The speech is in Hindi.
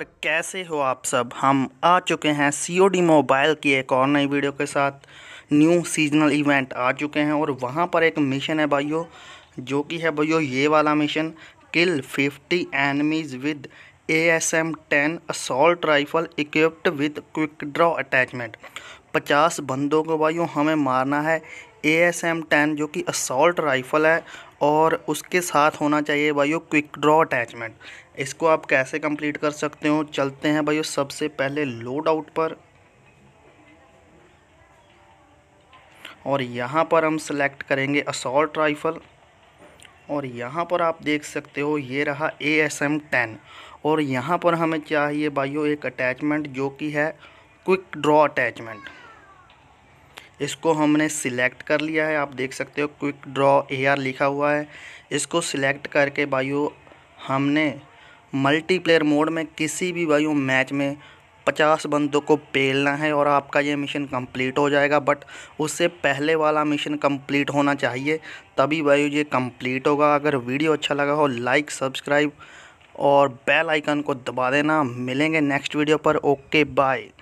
और कैसे हो आप सब हम आ चुके हैं सीओडी मोबाइल की एक और नई वीडियो के साथ न्यू सीजनल इवेंट आ चुके हैं और वहां पर एक मिशन है भाइयों जो कि है भाइयों ये वाला mission kill 50 enemies with A S M ten assault rifle equipped with quick draw attachment पचास बंदों को भाइयों हमें मारना है ए एस एम टेन जो कि असॉल्ट राइफल है और उसके साथ होना चाहिए भाइयों क्विक ड्रॉ अटैचमेंट इसको आप कैसे कंप्लीट कर सकते हो चलते हैं भाइयों सबसे पहले लोड आउट पर और यहाँ पर हम सेलेक्ट करेंगे असॉल्ट राइफ़ल और यहाँ पर आप देख सकते हो ये रहा ए एस एम टेन और यहाँ पर हमें चाहिए भाइयों एक अटैचमेंट जो कि है क्विक ड्रॉ अटैचमेंट इसको हमने सिलेक्ट कर लिया है आप देख सकते हो क्विक ड्रॉ एआर लिखा हुआ है इसको सिलेक्ट करके भाइयों हमने मल्टीप्लेयर मोड में किसी भी भाइयों मैच में पचास बंदों को पेलना है और आपका ये मिशन कंप्लीट हो जाएगा बट उससे पहले वाला मिशन कंप्लीट होना चाहिए तभी भाई ये कंप्लीट होगा अगर वीडियो अच्छा लगा हो लाइक सब्सक्राइब और बेल आइकन को दबा देना मिलेंगे नेक्स्ट वीडियो पर ओके बाय